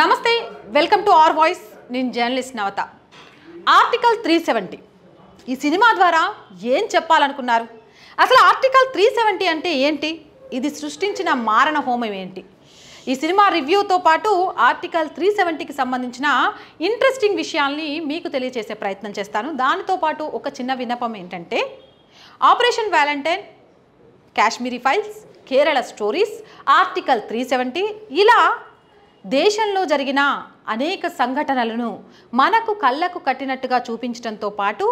నమస్తే welcome to R Voice నేను journalist Navata article three seventy ఈ సినిమా ద్వారా ఏం చెప్పాలనుకున్నారు అసలు ఆర్టికల్ త్రీ సెవెంటీ అంటే ఏంటి ఇది సృష్టించిన మారణ హోమం ఏంటి ఈ సినిమా రివ్యూతో పాటు ఆర్టికల్ త్రీ సెవెంటీకి సంబంధించిన ఇంట్రెస్టింగ్ విషయాల్ని మీకు తెలియజేసే ప్రయత్నం చేస్తాను దానితో పాటు ఒక చిన్న విన్నపం ఏంటంటే operation Valentine Kashmiri files Kerala stories article three seventy ఇలా దేశంలో జరిగిన అనేక సంఘటనలను మనకు కళ్ళకు కట్టినట్టుగా చూపించడంతో పాటు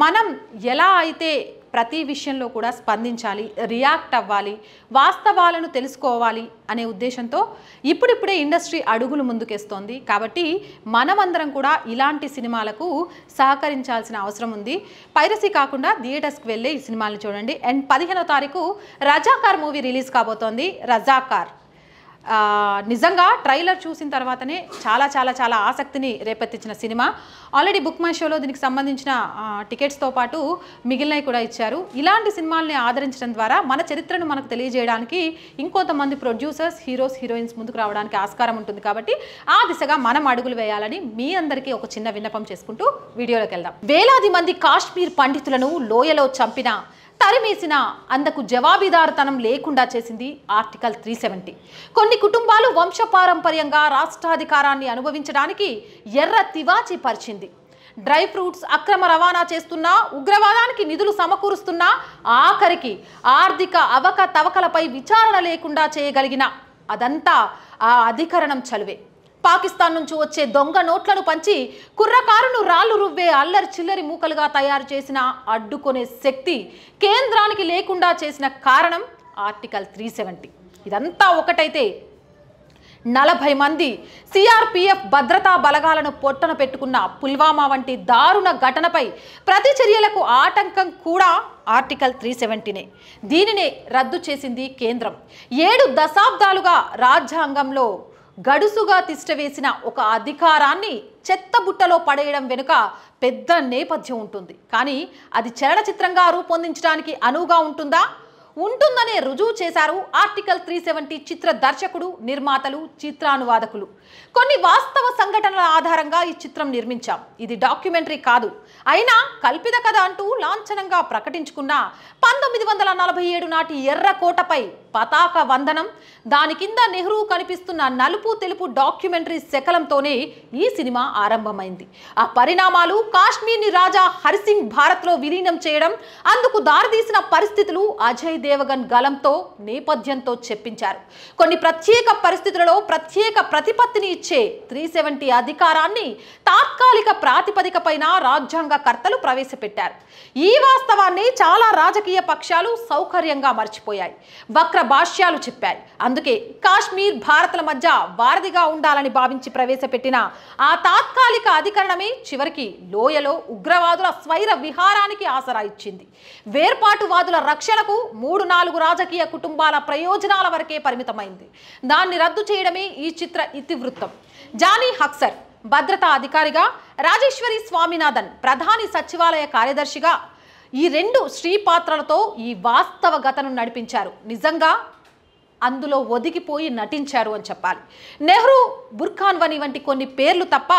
మనం ఎలా అయితే ప్రతి విషయంలో కూడా స్పందించాలి రియాక్ట్ అవ్వాలి వాస్తవాలను తెలుసుకోవాలి అనే ఉద్దేశంతో ఇప్పుడిప్పుడే ఇండస్ట్రీ అడుగులు ముందుకేస్తోంది కాబట్టి మనమందరం కూడా ఇలాంటి సినిమాలకు సహకరించాల్సిన అవసరం ఉంది పైరసీ కాకుండా థియేటర్స్కి వెళ్ళే ఈ సినిమాలను చూడండి అండ్ పదిహేనో తారీఖు రజాకార్ మూవీ రిలీజ్ కాబోతోంది రజాకార్ నిజంగా ట్రైలర్ చూసిన తర్వాతనే చాలా చాలా చాలా ఆసక్తిని రేపెత్తించిన సినిమా ఆల్రెడీ బుక్ మై షోలో దీనికి సంబంధించిన టికెట్స్తో పాటు మిగిలినవి కూడా ఇచ్చారు ఇలాంటి సినిమాల్ని ఆదరించడం ద్వారా మన చరిత్రను మనకు తెలియజేయడానికి ఇంకొంతమంది ప్రొడ్యూసర్స్ హీరోస్ హీరోయిన్స్ ముందుకు రావడానికి ఆస్కారం ఉంటుంది కాబట్టి ఆ దిశగా మనం అడుగులు వేయాలని మీ అందరికీ ఒక చిన్న విన్నపం చేసుకుంటూ వీడియోలోకి వెళ్దాం వేలాది మంది కాశ్మీర్ పండితులను లోయలో చంపిన తరిమేసిన అందుకు జవాబీదారుతనం లేకుండా చేసింది ఆర్టికల్ త్రీ సెవెంటీ కొన్ని కుటుంబాలు వంశపారంపర్యంగా రాష్ట్రాధికారాన్ని అనుభవించడానికి ఎర్ర తివాచి పరిచింది డ్రై ఫ్రూట్స్ అక్రమ రవాణా చేస్తున్నా ఉగ్రవాదానికి నిధులు సమకూరుస్తున్నా ఆఖరికి ఆర్థిక అవకతవకలపై విచారణ లేకుండా చేయగలిగిన అదంతా ఆ అధికరణం చలువే పాకిస్తాన్ నుంచి వచ్చే దొంగ నోట్లను పంచి కుర్రకారును రాళ్ళు రువ్వే అల్లరి చిల్లరి మూకలుగా తయారు చేసిన అడ్డుకునే శక్తి కేంద్రానికి లేకుండా చేసిన కారణం ఆర్టికల్ త్రీ సెవెంటీ ఇదంతా ఒకటైతే నలభై మంది సిఆర్పిఎఫ్ భద్రతా బలగాలను పొట్టన పెట్టుకున్న పుల్వామా వంటి దారుణ ఘటనపై ప్రతిచర్యలకు ఆటంకం కూడా ఆర్టికల్ త్రీ సెవెంటీనే దీనినే రద్దు చేసింది కేంద్రం ఏడు దశాబ్దాలుగా రాజ్యాంగంలో గడుసుగా తిష్టవేసిన ఒక అధికారాన్ని చెత్తబుట్టలో పడేయడం వెనుక పెద్ద నేపథ్యం ఉంటుంది కానీ అది చలనచిత్రంగా రూపొందించడానికి అనువుగా ఉంటుందా ఉంటుందనే రుజువు చేశారు ఆర్టికల్ త్రీ సెవెంటీ చిత్ర దర్శకుడు నిర్మాతలు చిత్రానువాదకులు కొన్ని వాస్తవ సంఘటనల ఆధారంగా ఈ చిత్రం నిర్మించాం ఇది డాక్యుమెంటరీ కాదు అయినా కల్పిత కథ అంటూ లాంఛనంగా ప్రకటించుకున్న పంతొమ్మిది వందల నలభై ఏడు నాటి ఎర్రకోటపై పతాక వందనం దాని కింద నెహ్రూ కనిపిస్తున్న నలుపు తెలుపు డాక్యుమెంటరీ శకలంతోనే ఈ సినిమా ఆరంభమైంది ఆ పరిణామాలు కాశ్మీర్ని రాజా హరిసింగ్ భారత్లో విలీనం చేయడం అందుకు దారితీసిన పరిస్థితులు అజయ్ దేవగన్ గలంతో నేపథ్యంతో చెప్పించారు కొన్ని ప్రత్యేక పరిస్థితులలో ప్రత్యేక ప్రతిపత్తిని ఇచ్చే త్రీ సెవెంటీ అధికారాన్ని తాత్కాలిక ప్రాతిపదిక పైన రాజ్యాంగకర్తలు ప్రవేశపెట్టారు ఈ వాస్తవాన్ని చాలా రాజకీయ పక్షాలు సౌకర్యంగా మర్చిపోయాయి వక్ర భాష్యాలు చెప్పాయి అందుకే కాశ్మీర్ భారత్ల మధ్య వారధిగా ఉండాలని భావించి ప్రవేశపెట్టిన ఆ తాత్కాలిక అధికరణమే చివరికి లోయలో ఉగ్రవాదుల స్వైర విహారానికి ఆసరా ఇచ్చింది వేర్పాటువాదుల రక్షణకు మూడు నాలుగు రాజకీయ కుటుంబాల ప్రయోజనాల వరకే పరిమితమైంది దాన్ని రద్దు చేయడమే ఈ చిత్ర ఇతివృత్తం జానీ హక్సర్ భద్రతా అధికారిగా రాజేశ్వరి స్వామినాథన్ ప్రధాని సచివాలయ కార్యదర్శిగా ఈ రెండు స్త్రీ పాత్రలతో ఈ వాస్తవ గతను నడిపించారు నిజంగా అందులో ఒదిగిపోయి నటించారు అని చెప్పాలి నెహ్రూ బుర్ఖాన్వని వంటి కొన్ని పేర్లు తప్ప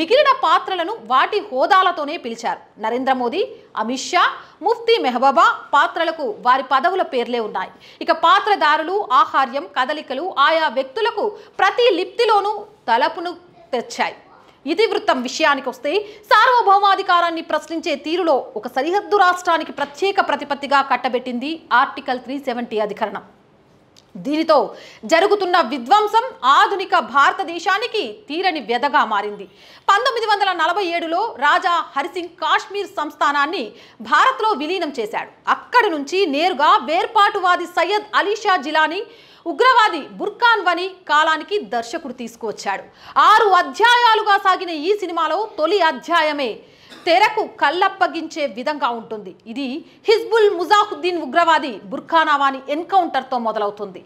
మిగిలిన పాత్రలను వాటి హోదాలతోనే పిలిచారు నరేంద్ర మోదీ అమిత్ షా ముఫ్తీ మెహబూబా పాత్రలకు వారి పదవుల పేర్లే ఉన్నాయి ఇక పాత్రదారులు ఆహార్యం కదలికలు ఆయా వ్యక్తులకు ప్రతి లిప్తిలోనూ తలపును తెచ్చాయి ఇతివృత్తం విషయానికి వస్తే సార్వభౌమాధికారాన్ని ప్రశ్నించే తీరులో ఒక సరిహద్దు రాష్ట్రానికి ప్రత్యేక ప్రతిపత్తిగా కట్టబెట్టింది ఆర్టికల్ త్రీ సెవెంటీ అధికరణం దీనితో జరుగుతున్న విధ్వంసం ఆధునిక భారతదేశానికి తీరని వ్యధగా మారింది పంతొమ్మిది వందల నలభై ఏడులో రాజా హరిసింగ్ కాశ్మీర్ సంస్థానాన్ని భారత్లో విలీనం చేశాడు అక్కడి నుంచి నేరుగా వేర్పాటువాది సయ్యద్ అలీషా జిలానీ ఉగ్రవాది బుర్ఖాన్ వని కాలానికి దర్శకుడు తీసుకువచ్చాడు ఆరు అధ్యాయాలుగా సాగిన ఈ సినిమాలో తొలి అధ్యాయమే తెరకు కళ్ళప్పగించే విధంగా ఉంటుంది ఇది హిజ్బుల్ ముజాహుద్దీన్ ఉగ్రవాది బుర్ఖానావాని ఎన్కౌంటర్తో మొదలవుతుంది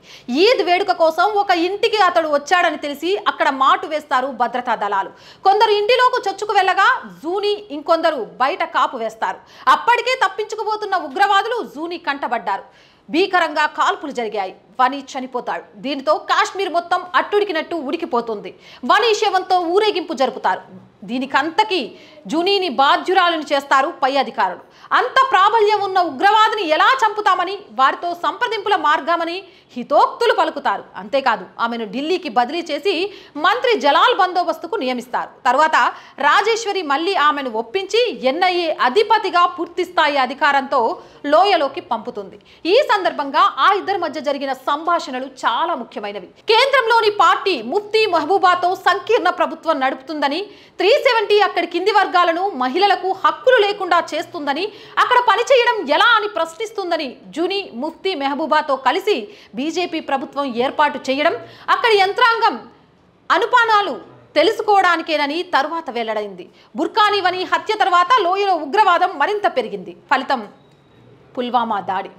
ఈద్ వేడుక కోసం ఒక ఇంటికి అతడు వచ్చాడని తెలిసి అక్కడ మాటు వేస్తారు భద్రతా దళాలు కొందరు ఇంటిలోకి చొచ్చుకు వెళ్ళగా జూని ఇంకొందరు బయట కాపు వేస్తారు అప్పటికే తప్పించుకుపోతున్న ఉగ్రవాదులు జూని కంటబడ్డారు భీకరంగా కాల్పులు జరిగాయి వని చనిపోతాడు దీనితో కాశ్మీర్ మొత్తం అట్టుడికినట్టు ఉడికిపోతుంది వని శవంతో ఊరేగింపు జరుపుతారు దీనికంతకీ జునీని బాధ్యురాలను చేస్తారు పై అధికారులు అంత ప్రాబల్యం ఉన్న ఉగ్రవాదిని ఎలా చంపుతామని వారితో సంప్రదింపుల మార్గమని హితోక్తులు పలుకుతారు అంతేకాదు ఆమెను ఢిల్లీకి బదిలీ చేసి మంత్రి జలాల్ బందోబస్తుకు నియమిస్తారు తర్వాత రాజేశ్వరి మళ్ళీ ఆమెను ఒప్పించి ఎన్ఐఏ అధిపతిగా పూర్తిస్థాయి అధికారంతో లోయలోకి పంపుతుంది ఈ సందర్భంగా ఆ ఇద్దరి మధ్య జరిగిన సంభాషణలు చాలా ముఖ్యమైనవి కేంద్రంలోని పార్టీ ముఫ్తీ మహబూబాతో సంకీర్ణ ప్రభుత్వం నడుపుతుందని త్రీ సెవెంటీ అక్కడి కింది వర్గాలను మహిళలకు హక్కులు లేకుండా చేస్తుందని అక్కడ పనిచేయడం ఎలా అని ప్రశ్నిస్తుందని జుని ముఫ్తీ మెహబూబాతో కలిసి బీజేపీ ప్రభుత్వం ఏర్పాటు చేయడం అక్కడి యంత్రాంగం అనుపానాలు తెలుసుకోవడానికేనని తరువాత వెల్లడైంది బుర్కానీవని హత్య తర్వాత లోయలో ఉగ్రవాదం మరింత పెరిగింది ఫలితం పుల్వామా దాడి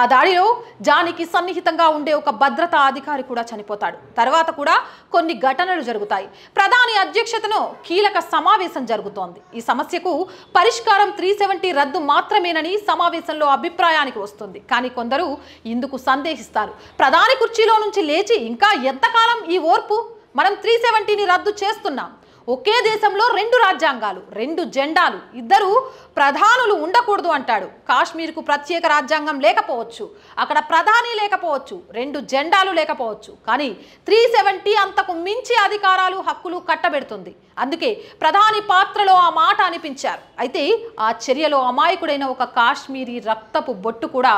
ఆ దాడిలో జానికి సన్నిహితంగా ఉండే ఒక భద్రతా అధికారి కూడా చనిపోతాడు తర్వాత కూడా కొన్ని ఘటనలు జరుగుతాయి ప్రధాని అధ్యక్షతను కీలక సమావేశం జరుగుతోంది ఈ సమస్యకు పరిష్కారం త్రీ సెవెంటీ రద్దు మాత్రమేనని సమావేశంలో అభిప్రాయానికి వస్తుంది కానీ కొందరు ఇందుకు సందేహిస్తారు ప్రధాని కుర్చీలో నుంచి లేచి ఇంకా ఎంతకాలం ఈ ఓర్పు మనం త్రీ సెవెంటీని రద్దు చేస్తున్నాం ఒకే దేశంలో రెండు రాజ్యాంగాలు రెండు జెండాలు ఇద్దరు ప్రధానులు ఉండకూడదు అంటాడు కాశ్మీర్కు ప్రత్యేక రాజ్యాంగం లేకపోవచ్చు అక్కడ ప్రధాని లేకపోవచ్చు రెండు జెండాలు లేకపోవచ్చు కానీ త్రీ సెవెంటీ అంతకు మించి అధికారాలు హక్కులు కట్టబెడుతుంది అందుకే ప్రధాని పాత్రలో ఆ మాట అనిపించారు అయితే ఆ చర్యలో అమాయకుడైన ఒక కాశ్మీరీ రక్తపు బొట్టు కూడా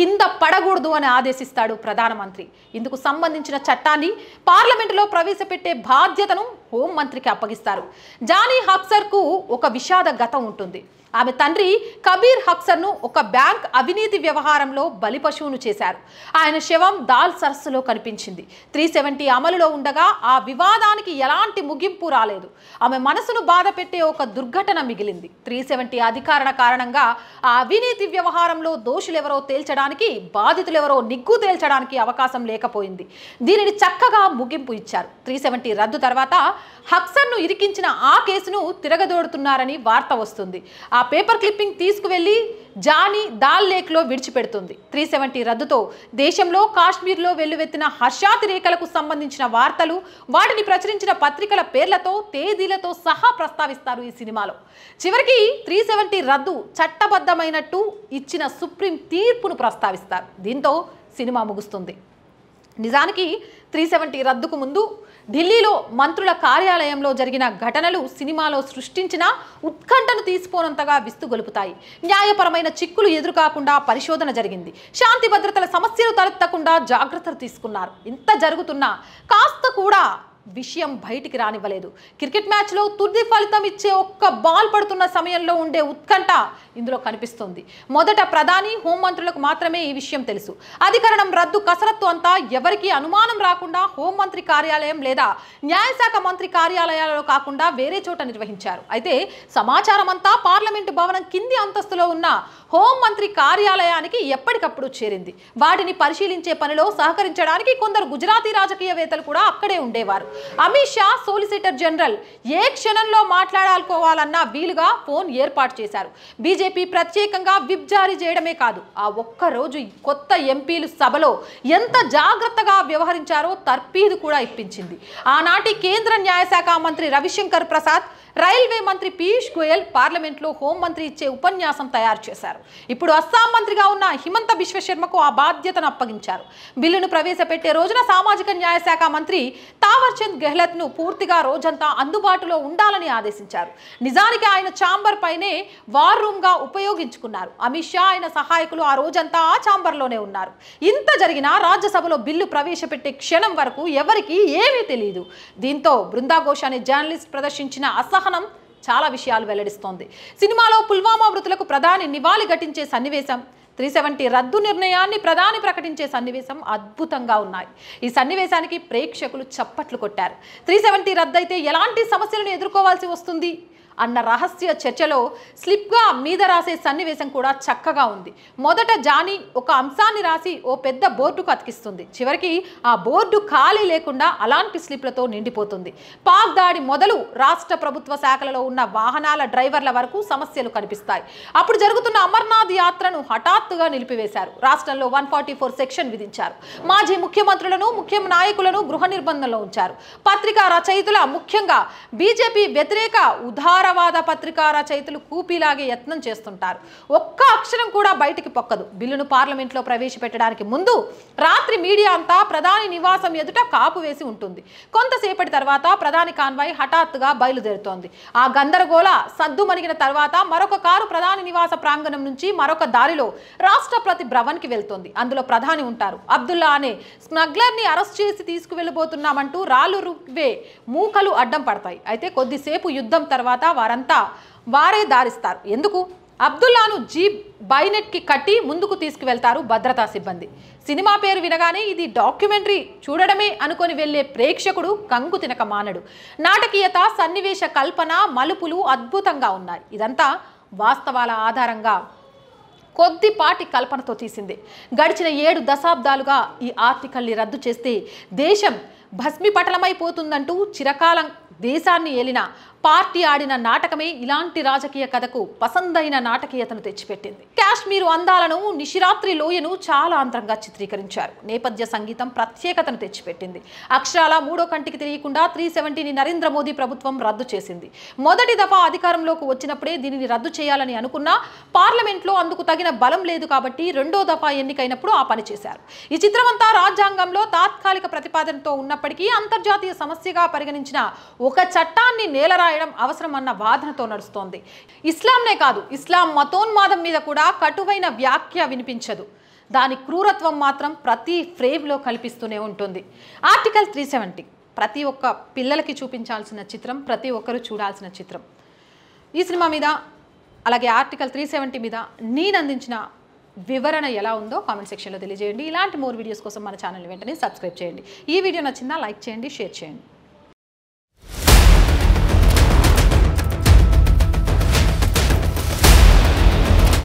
కింద పడకూడదు అని ఆదేశిస్తాడు ప్రధానమంత్రి ఇందుకు సంబంధించిన చట్టాన్ని పార్లమెంటులో ప్రవేశపెట్టే బాధ్యతను హోంమంత్రికి అప్పగించారు ఉపయోగిస్తారు జానీ హక్సర్కు ఒక విషాద గతం ఉంటుంది ఆమె తండ్రి కబీర్ హక్సర్ను ఒక బ్యాంక్ అవినీతి వ్యవహారంలో బలిపశువును చేశారు ఆయన శవం దాల్ సరస్సులో కనిపించింది త్రీ సెవెంటీ అమలులో ఉండగా ఆ వివాదానికి ఎలాంటి ముగింపు రాలేదు ఆమె మనసును బాధ ఒక దుర్ఘటన మిగిలింది త్రీ సెవెంటీ అధికారణ కారణంగా ఆ అవినీతి వ్యవహారంలో దోషులెవరో తేల్చడానికి బాధితులెవరో నిగ్గు తేల్చడానికి అవకాశం లేకపోయింది దీనిని చక్కగా ముగింపు ఇచ్చారు త్రీ సెవెంటీ రద్దు తర్వాత హక్సర్ను ఇరికించిన ఆ కేసును తిరగదోడుతున్నారని వార్త వస్తుంది ఆ పేపర్ క్లిప్పింగ్ తీసుకువెళ్ళి జానీ దాల్ లేక్లో విడిచిపెడుతుంది త్రీ సెవెంటీ రద్దుతో దేశంలో కాశ్మీర్లో వెల్లువెత్తిన రేఖలకు సంబంధించిన వార్తలు వాటిని ప్రచురించిన పత్రికల పేర్లతో తేదీలతో సహా ప్రస్తావిస్తారు ఈ సినిమాలో చివరికి త్రీ సెవెంటీ రద్దు చట్టబద్ధమైనట్టు ఇచ్చిన సుప్రీం తీర్పును ప్రస్తావిస్తారు దీంతో సినిమా ముగుస్తుంది నిజానికి త్రీ సెవెంటీ రద్దుకు ముందు ఢిల్లీలో మంత్రుల కార్యాలయంలో జరిగిన ఘటనలు సినిమాలో సృష్టించిన ఉత్కంఠను తీసుకోనంతగా విస్తుగొలుపుతాయి న్యాయపరమైన చిక్కులు ఎదురుకాకుండా పరిశోధన జరిగింది శాంతి భద్రతల సమస్యలు తలెత్తకుండా జాగ్రత్తలు తీసుకున్నారు ఇంత జరుగుతున్నా కాస్త కూడా విషయం బయటికి రానివ్వలేదు క్రికెట్ మ్యాచ్లో తుది ఫలితం ఇచ్చే ఒక్క బాల్ పడుతున్న సమయంలో ఉండే ఉత్కంఠ ఇందులో కనిపిస్తుంది మొదట ప్రధాని హోంమంత్రులకు మాత్రమే ఈ విషయం తెలుసు అధికరణం రద్దు కసరత్తు అంతా ఎవరికి అనుమానం రాకుండా హోంమంత్రి కార్యాలయం లేదా న్యాయశాఖ మంత్రి కార్యాలయాలలో కాకుండా వేరే చోట నిర్వహించారు అయితే సమాచారం అంతా పార్లమెంటు భవనం కింది అంతస్తులో ఉన్న హోంమంత్రి కార్యాలయానికి ఎప్పటికప్పుడు చేరింది వాటిని పరిశీలించే పనిలో సహకరించడానికి కొందరు గుజరాతీ రాజకీయవేత్తలు కూడా అక్కడే ఉండేవారు అమిత్ షా సోలిసిటర్ జనరల్ ఏ క్షణంలో మాట్లాడాలనుకోవాలన్న వీలుగా ఫోన్ ఏర్పాటు చేశారు బీజేపీ ప్రత్యేకంగా విప్ జారీ చేయడమే కాదు ఆ ఒక్కరోజు కొత్త ఎంపీలు సభలో ఎంత జాగ్రత్తగా వ్యవహరించారో తర్పీదు కూడా ఇప్పించింది ఆనాటి కేంద్ర న్యాయశాఖ మంత్రి రవిశంకర్ ప్రసాద్ రైల్వే మంత్రి పీయూష్ గోయల్ పార్లమెంట్లో హోంమంత్రి ఇచ్చే ఉపన్యాసం తయారు చేశారు ఇప్పుడు అస్సాం మంత్రిగా ఉన్న హిమంత విశ్వశర్మకు ఆ బాధ్యతను అప్పగించారు బిల్లును ప్రవేశపెట్టే రోజున సామాజిక న్యాయ శాఖ మంత్రి తావర్చంద్ గెహ్లత్ను పూర్తిగా రోజంతా అందుబాటులో ఉండాలని ఆదేశించారు నిజానికి ఆయన ఛాంబర్ పైనే వార్ రూమ్గా ఉపయోగించుకున్నారు అమిత్ షా ఆయన సహాయకులు ఆ రోజంతా ఆ లోనే ఉన్నారు ఇంత జరిగినా రాజ్యసభలో బిల్లు ప్రవేశపెట్టే క్షణం వరకు ఎవరికి ఏమీ తెలియదు దీంతో బృందాఘోష్ అనే జర్నలిస్ట్ ప్రదర్శించిన అసహ అసహనం చాలా విషయాలు వెల్లడిస్తోంది సినిమాలో పుల్వామా వృత్తులకు ప్రధాని నివాళి ఘటించే సన్నివేశం త్రీ సెవెంటీ రద్దు నిర్ణయాన్ని ప్రధాని ప్రకటించే సన్నివేశం అద్భుతంగా ఉన్నాయి ఈ సన్నివేశానికి ప్రేక్షకులు చప్పట్లు కొట్టారు త్రీ సెవెంటీ రద్దు అయితే ఎలాంటి సమస్యలను ఎదుర్కోవాల్సి వస్తుంది అన్న రహస్య చర్చలో స్లిప్గా మీద రాసే సన్నివేశం కూడా చక్కగా ఉంది మొదట జానీ ఒక అంశాన్ని రాసి ఓ పెద్ద బోర్డుకు అతికిస్తుంది చివరికి ఆ బోర్డు ఖాళీ లేకుండా అలాంటి స్లిప్లతో నిండిపోతుంది పాక్ దాడి మొదలు రాష్ట్ర ప్రభుత్వ శాఖలలో ఉన్న వాహనాల డ్రైవర్ల వరకు సమస్యలు కనిపిస్తాయి అప్పుడు జరుగుతున్న అమర్నాథ్ యాత్రను హఠాత్తుగా నిలిపివేశారు రాష్ట్రంలో వన్ ఫార్టీ ఫోర్ సెక్షన్ విధించారు మాజీ ముఖ్యమంత్రులను ముఖ్య నాయకులను గృహ నిర్బంధంలో ఉంచారు పత్రికా రచయితుల ముఖ్యంగా బీజేపీ వ్యతిరేక ఉదాహరణ అధికారవాద పత్రికా రచయితలు కూపీలాగే యత్నం చేస్తుంటారు ఒక్క అక్షరం కూడా బయటికి పొక్కదు బిల్లును పార్లమెంట్లో ప్రవేశపెట్టడానికి ముందు రాత్రి మీడియా అంతా ప్రధాని నివాసం ఎదుట కాపు వేసి ఉంటుంది కొంతసేపటి తర్వాత ప్రధాని కాన్వాయ్ హఠాత్తుగా బయలుదేరుతోంది ఆ గందరగోళ సద్దు మరిగిన తర్వాత మరొక కారు ప్రధాని నివాస ప్రాంగణం నుంచి మరొక దారిలో రాష్ట్రపతి భ్రవన్కి వెళ్తోంది అందులో ప్రధాని ఉంటారు అబ్దుల్లా అనే స్మగ్లర్ని అరెస్ట్ చేసి తీసుకువెళ్ళబోతున్నామంటూ రాళ్ళు రువ్వే మూకలు అడ్డం పడతాయి అయితే కొద్దిసేపు యుద్ధం తర్వాత వారంతా వారే దారిస్తారు ఎందుకు అబ్దుల్లాను జీప్ బైనెట్కి కట్టి ముందుకు తీసుకువెళ్తారు భద్రతా సిబ్బంది సినిమా పేరు వినగానే ఇది డాక్యుమెంటరీ చూడడమే అనుకొని వెళ్లే ప్రేక్షకుడు కంగు తినక మానడు నాటకీయత సన్నివేశ కల్పన మలుపులు అద్భుతంగా ఉన్నాయి ఇదంతా వాస్తవాల ఆధారంగా కొద్దిపాటి కల్పనతో తీసింది గడిచిన ఏడు దశాబ్దాలుగా ఈ ఆర్టికల్ని రద్దు చేస్తే దేశం భస్మిపటలమైపోతుందంటూ చిరకాలం దేశాన్ని ఏలిన పార్టీ ఆడిన నాటకమే ఇలాంటి రాజకీయ కథకు పసందైన నాటకీయతను తెచ్చిపెట్టింది కాశ్మీరు అందాలను నిశిరాత్రి లోయను చాలా అంతరంగా చిత్రీకరించారు నేపథ్య సంగీతం ప్రత్యేకతను తెచ్చిపెట్టింది అక్షరాల మూడో కంటికి తెలియకుండా త్రీ సెవెంటీని నరేంద్ర మోదీ ప్రభుత్వం రద్దు చేసింది మొదటి దఫా అధికారంలోకి వచ్చినప్పుడే దీనిని రద్దు చేయాలని అనుకున్నా పార్లమెంట్లో అందుకు తగిన బలం లేదు కాబట్టి రెండో దఫా ఎన్నికైనప్పుడు ఆ పని చేశారు ఈ చిత్రమంతా రాజ్యాంగంలో తాత్కాలిక ప్రతిపాదనతో ఉన్నప్పటికీ అంతర్జాతీయ సమస్యగా పరిగణించిన ఒక చట్టాన్ని నేలరా రాయడం అన్న వాదనతో నడుస్తోంది ఇస్లాంనే కాదు ఇస్లాం మతోన్మాదం మీద కూడా కటువైన వ్యాఖ్య వినిపించదు దాని క్రూరత్వం మాత్రం ప్రతి ఫ్రేమ్లో కల్పిస్తూనే ఉంటుంది ఆర్టికల్ త్రీ సెవెంటీ ప్రతి ఒక్క పిల్లలకి చూపించాల్సిన చిత్రం ప్రతి ఒక్కరూ చూడాల్సిన చిత్రం ఈ సినిమా మీద అలాగే ఆర్టికల్ త్రీ సెవెంటీ మీద నేను అందించిన వివరణ ఎలా ఉందో కామెంట్ సెక్షన్లో తెలియజేయండి ఇలాంటి మోర్ వీడియోస్ కోసం మన ఛానల్ వెంటనే సబ్స్క్రైబ్ చేయండి ఈ వీడియో నచ్చిందా లైక్ చేయండి షేర్ చేయండి